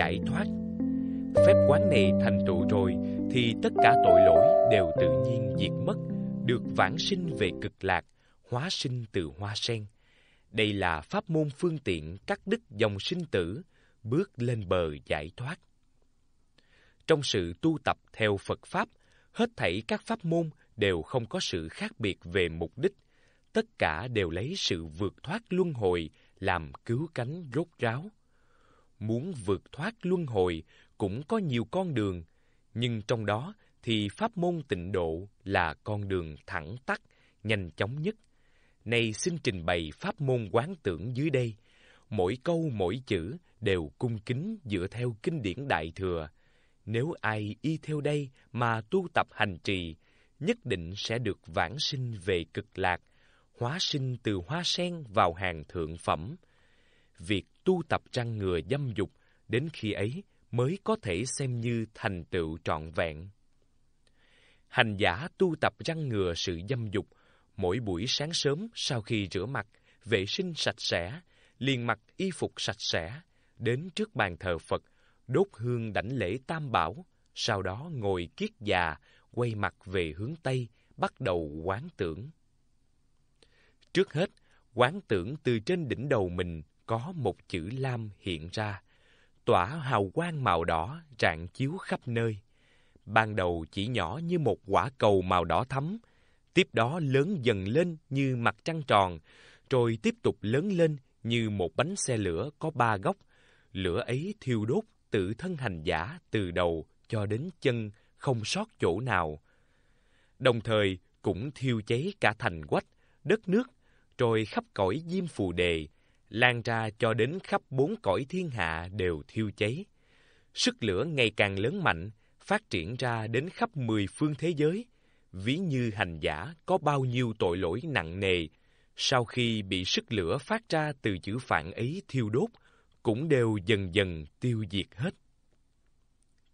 giải thoát phép quán này thành tựu rồi thì tất cả tội lỗi đều tự nhiên diệt mất được vãng sinh về cực lạc hóa sinh từ hoa sen đây là pháp môn phương tiện cắt đứt dòng sinh tử bước lên bờ giải thoát trong sự tu tập theo phật pháp hết thảy các pháp môn đều không có sự khác biệt về mục đích tất cả đều lấy sự vượt thoát luân hồi làm cứu cánh rốt ráo muốn vượt thoát luân hồi cũng có nhiều con đường, nhưng trong đó thì pháp môn tịnh độ là con đường thẳng tắt, nhanh chóng nhất. Nay xin trình bày pháp môn quán tưởng dưới đây, mỗi câu mỗi chữ đều cung kính dựa theo kinh điển Đại Thừa. Nếu ai y theo đây mà tu tập hành trì, nhất định sẽ được vãng sinh về cực lạc, hóa sinh từ hoa sen vào hàng thượng phẩm. Việc tu tập trăng ngừa dâm dục, đến khi ấy mới có thể xem như thành tựu trọn vẹn. Hành giả tu tập răng ngừa sự dâm dục, mỗi buổi sáng sớm sau khi rửa mặt, vệ sinh sạch sẽ, liền mặc y phục sạch sẽ, đến trước bàn thờ Phật, đốt hương đảnh lễ tam bảo, sau đó ngồi kiết già, quay mặt về hướng Tây, bắt đầu quán tưởng. Trước hết, quán tưởng từ trên đỉnh đầu mình có một chữ lam hiện ra, tỏa hào quang màu đỏ rạng chiếu khắp nơi. Ban đầu chỉ nhỏ như một quả cầu màu đỏ thắm, tiếp đó lớn dần lên như mặt trăng tròn, rồi tiếp tục lớn lên như một bánh xe lửa có ba góc. Lửa ấy thiêu đốt tự thân hành giả từ đầu cho đến chân không sót chỗ nào. Đồng thời cũng thiêu cháy cả thành quách, đất nước, rồi khắp cõi diêm phù đề, lan ra cho đến khắp bốn cõi thiên hạ đều thiêu cháy. Sức lửa ngày càng lớn mạnh, phát triển ra đến khắp mười phương thế giới, ví như hành giả có bao nhiêu tội lỗi nặng nề, sau khi bị sức lửa phát ra từ chữ phản ấy thiêu đốt, cũng đều dần dần tiêu diệt hết.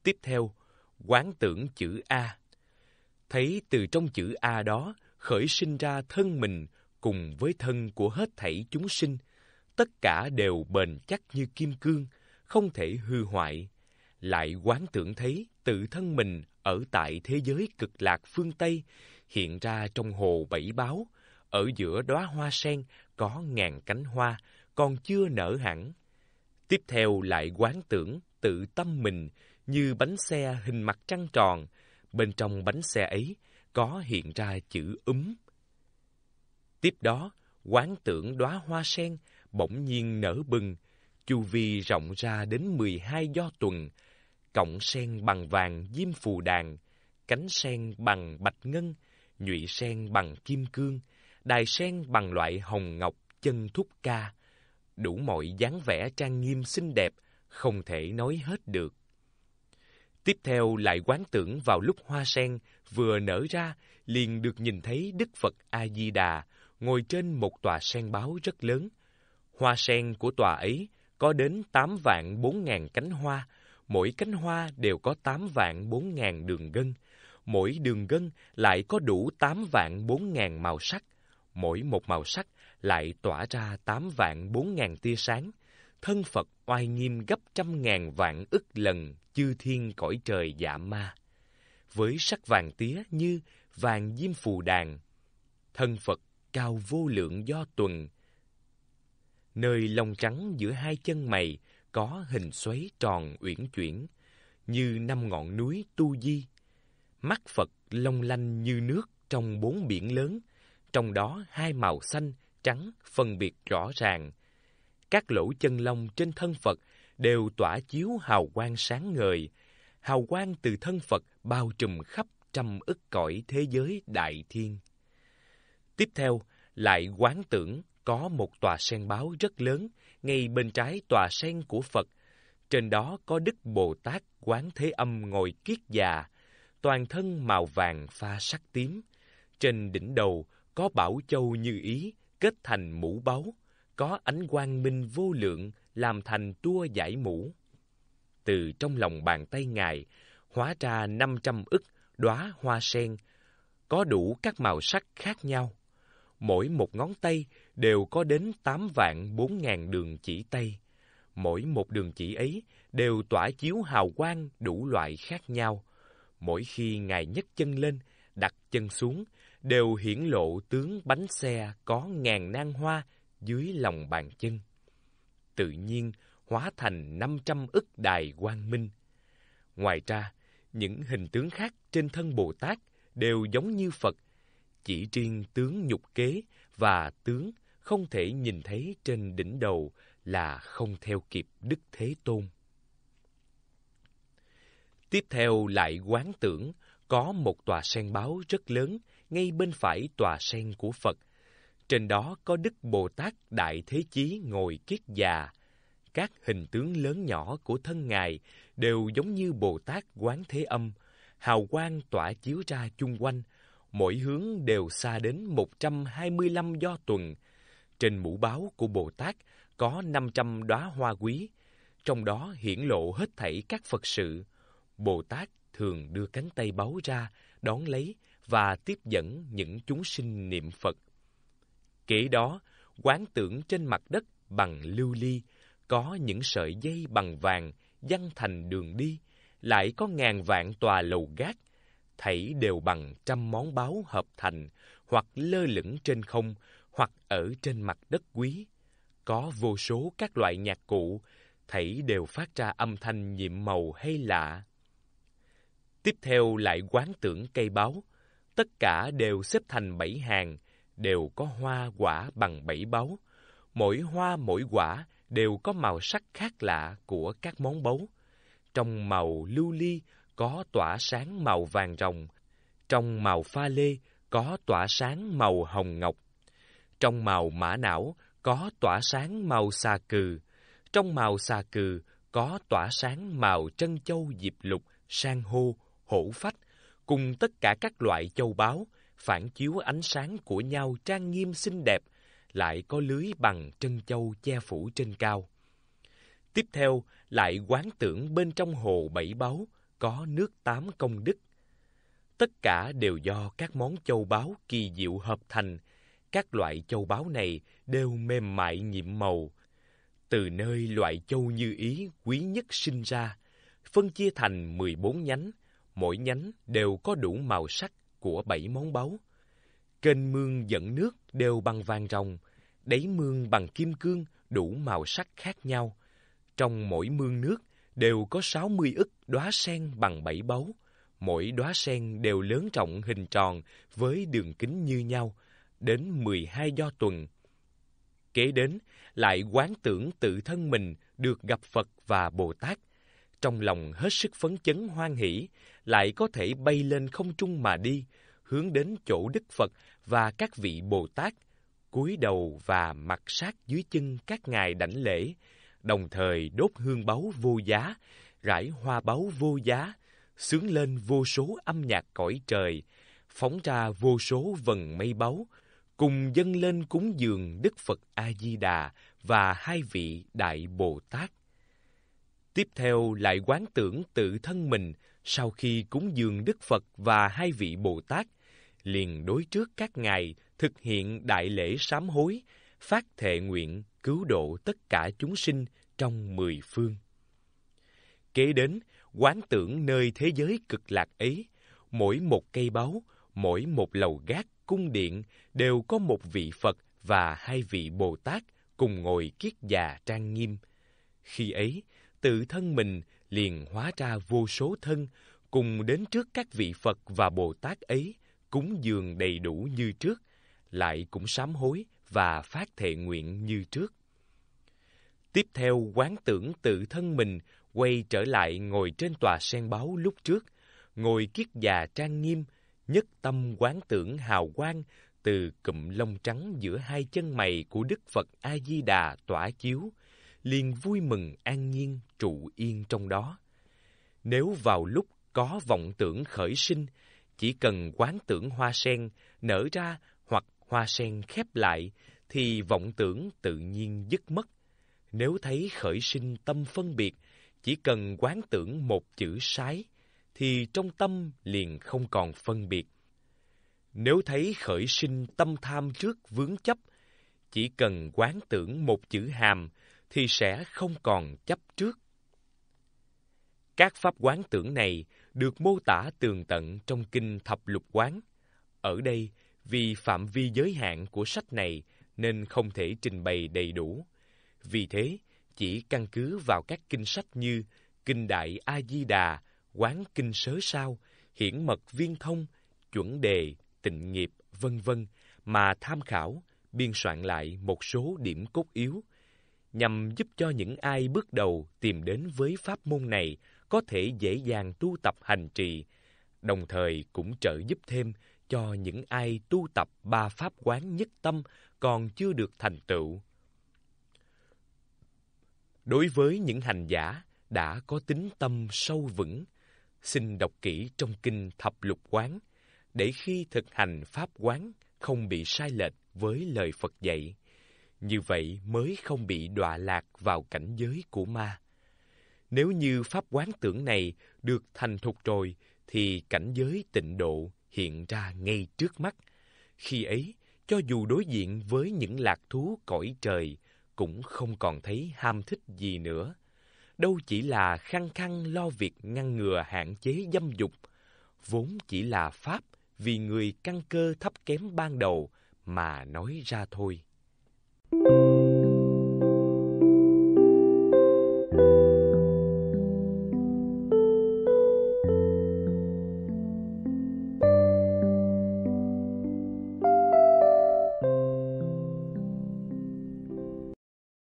Tiếp theo, quán tưởng chữ A. Thấy từ trong chữ A đó khởi sinh ra thân mình cùng với thân của hết thảy chúng sinh, tất cả đều bền chắc như kim cương, không thể hư hoại. Lại quán tưởng thấy tự thân mình ở tại thế giới cực lạc phương Tây, hiện ra trong hồ bảy báo, ở giữa đóa hoa sen có ngàn cánh hoa, còn chưa nở hẳn. Tiếp theo lại quán tưởng tự tâm mình như bánh xe hình mặt trăng tròn, bên trong bánh xe ấy có hiện ra chữ ấm. Tiếp đó, quán tưởng đóa hoa sen bỗng nhiên nở bừng, chu vi rộng ra đến 12 do tuần, cọng sen bằng vàng diêm phù đàn, cánh sen bằng bạch ngân, nhụy sen bằng kim cương, đài sen bằng loại hồng ngọc chân thúc ca, đủ mọi dáng vẻ trang nghiêm xinh đẹp, không thể nói hết được. Tiếp theo lại quán tưởng vào lúc hoa sen vừa nở ra, liền được nhìn thấy Đức Phật A Di Đà ngồi trên một tòa sen báo rất lớn, Hoa sen của tòa ấy có đến 8 vạn 4 ngàn cánh hoa, mỗi cánh hoa đều có 8 vạn 4 ngàn đường gân, mỗi đường gân lại có đủ 8 vạn 4 ngàn màu sắc, mỗi một màu sắc lại tỏa ra 8 vạn 4 ngàn tia sáng. Thân Phật oai nghiêm gấp trăm ngàn vạn ức lần chư thiên cõi trời dạ ma. Với sắc vàng tía như vàng diêm phù đàn, thân Phật cao vô lượng do tuần, nơi lông trắng giữa hai chân mày có hình xoáy tròn uyển chuyển, như năm ngọn núi Tu Di. Mắt Phật long lanh như nước trong bốn biển lớn, trong đó hai màu xanh, trắng phân biệt rõ ràng. Các lỗ chân lông trên thân Phật đều tỏa chiếu hào quang sáng ngời, hào quang từ thân Phật bao trùm khắp trăm ức cõi thế giới đại thiên. Tiếp theo, lại quán tưởng có một tòa sen báo rất lớn ngay bên trái tòa sen của Phật. Trên đó có Đức Bồ Tát Quán Thế Âm ngồi kiết già, toàn thân màu vàng pha sắc tím. Trên đỉnh đầu có bảo châu như ý kết thành mũ báu, có ánh quang minh vô lượng làm thành tua giải mũ. Từ trong lòng bàn tay Ngài hóa ra 500 ức đóa hoa sen, có đủ các màu sắc khác nhau mỗi một ngón tay đều có đến 8 vạn 4 ngàn đường chỉ tay. Mỗi một đường chỉ ấy đều tỏa chiếu hào quang đủ loại khác nhau. Mỗi khi Ngài nhấc chân lên, đặt chân xuống, đều hiển lộ tướng bánh xe có ngàn nan hoa dưới lòng bàn chân. Tự nhiên hóa thành 500 ức đài quang minh. Ngoài ra, những hình tướng khác trên thân Bồ Tát đều giống như Phật chỉ riêng tướng nhục kế và tướng không thể nhìn thấy trên đỉnh đầu là không theo kịp Đức Thế Tôn. Tiếp theo lại quán tưởng có một tòa sen báo rất lớn ngay bên phải tòa sen của Phật. Trên đó có Đức Bồ Tát Đại Thế Chí ngồi kiết già. Các hình tướng lớn nhỏ của thân Ngài đều giống như Bồ Tát Quán Thế Âm, hào quang tỏa chiếu ra chung quanh, mỗi hướng đều xa đến 125 do tuần. Trên mũ báo của Bồ Tát có 500 đóa hoa quý, trong đó hiển lộ hết thảy các Phật sự. Bồ Tát thường đưa cánh tay báu ra, đón lấy và tiếp dẫn những chúng sinh niệm Phật. Kế đó, quán tưởng trên mặt đất bằng lưu ly, có những sợi dây bằng vàng, dăng thành đường đi, lại có ngàn vạn tòa lầu gác, thảy đều bằng trăm món báo hợp thành, hoặc lơ lửng trên không, hoặc ở trên mặt đất quý. Có vô số các loại nhạc cụ, thảy đều phát ra âm thanh nhiệm màu hay lạ. Tiếp theo lại quán tưởng cây báo, tất cả đều xếp thành bảy hàng, đều có hoa quả bằng bảy báu. Mỗi hoa mỗi quả đều có màu sắc khác lạ của các món báu. Trong màu lưu ly có tỏa sáng màu vàng rồng, trong màu pha lê có tỏa sáng màu hồng ngọc, trong màu mã não có tỏa sáng màu xà cừ, trong màu xà cừ có tỏa sáng màu trân châu diệp lục, san hô, hổ phách, cùng tất cả các loại châu báu, phản chiếu ánh sáng của nhau trang nghiêm xinh đẹp, lại có lưới bằng trân châu che phủ trên cao. Tiếp theo, lại quán tưởng bên trong hồ bảy báu, có nước tám công đức. Tất cả đều do các món châu báu kỳ diệu hợp thành. Các loại châu báu này đều mềm mại nhiệm màu. Từ nơi loại châu như ý quý nhất sinh ra, phân chia thành 14 nhánh, mỗi nhánh đều có đủ màu sắc của bảy món báu. Kênh mương dẫn nước đều bằng vàng ròng, đáy mương bằng kim cương đủ màu sắc khác nhau. Trong mỗi mương nước đều có 60 ức đóa sen bằng bảy báu. Mỗi đóa sen đều lớn trọng hình tròn với đường kính như nhau, đến 12 do tuần. Kế đến, lại quán tưởng tự thân mình được gặp Phật và Bồ Tát. Trong lòng hết sức phấn chấn hoan hỷ, lại có thể bay lên không trung mà đi, hướng đến chỗ Đức Phật và các vị Bồ Tát, cúi đầu và mặt sát dưới chân các ngài đảnh lễ, đồng thời đốt hương báu vô giá, rải hoa báu vô giá, sướng lên vô số âm nhạc cõi trời, phóng ra vô số vần mây báu, cùng dâng lên cúng dường Đức Phật A-di-đà và hai vị Đại Bồ Tát. Tiếp theo lại quán tưởng tự thân mình sau khi cúng dường Đức Phật và hai vị Bồ Tát, liền đối trước các ngài thực hiện đại lễ sám hối, phát thệ nguyện cứu độ tất cả chúng sinh trong mười phương. Kế đến, quán tưởng nơi thế giới cực lạc ấy, mỗi một cây báu, mỗi một lầu gác, cung điện đều có một vị Phật và hai vị Bồ Tát cùng ngồi kiết già trang nghiêm. Khi ấy, tự thân mình liền hóa ra vô số thân, cùng đến trước các vị Phật và Bồ Tát ấy, cúng dường đầy đủ như trước, lại cũng sám hối và phát thệ nguyện như trước. Tiếp theo quán tưởng tự thân mình quay trở lại ngồi trên tòa sen báu lúc trước, ngồi kiết già trang nghiêm, nhất tâm quán tưởng hào quang từ cụm lông trắng giữa hai chân mày của Đức Phật A-di-đà tỏa chiếu, liền vui mừng an nhiên trụ yên trong đó. Nếu vào lúc có vọng tưởng khởi sinh, chỉ cần quán tưởng hoa sen nở ra hoặc hoa sen khép lại, thì vọng tưởng tự nhiên dứt mất nếu thấy khởi sinh tâm phân biệt, chỉ cần quán tưởng một chữ sái, thì trong tâm liền không còn phân biệt. Nếu thấy khởi sinh tâm tham trước vướng chấp, chỉ cần quán tưởng một chữ hàm, thì sẽ không còn chấp trước. Các pháp quán tưởng này được mô tả tường tận trong kinh Thập Lục Quán. Ở đây, vì phạm vi giới hạn của sách này nên không thể trình bày đầy đủ. Vì thế, chỉ căn cứ vào các kinh sách như Kinh Đại A Di Đà, Quán Kinh Sớ Sao, Hiển Mật Viên Thông, Chuẩn Đề, Tịnh Nghiệp, vân vân mà tham khảo, biên soạn lại một số điểm cốt yếu nhằm giúp cho những ai bước đầu tìm đến với pháp môn này có thể dễ dàng tu tập hành trì, đồng thời cũng trợ giúp thêm cho những ai tu tập ba pháp quán nhất tâm còn chưa được thành tựu. Đối với những hành giả đã có tính tâm sâu vững, xin đọc kỹ trong kinh Thập Lục Quán, để khi thực hành Pháp Quán không bị sai lệch với lời Phật dạy. Như vậy mới không bị đọa lạc vào cảnh giới của ma. Nếu như Pháp Quán tưởng này được thành thục rồi, thì cảnh giới tịnh độ hiện ra ngay trước mắt. Khi ấy, cho dù đối diện với những lạc thú cõi trời cũng không còn thấy ham thích gì nữa. Đâu chỉ là khăng khăng lo việc ngăn ngừa hạn chế dâm dục, vốn chỉ là pháp vì người căn cơ thấp kém ban đầu mà nói ra thôi.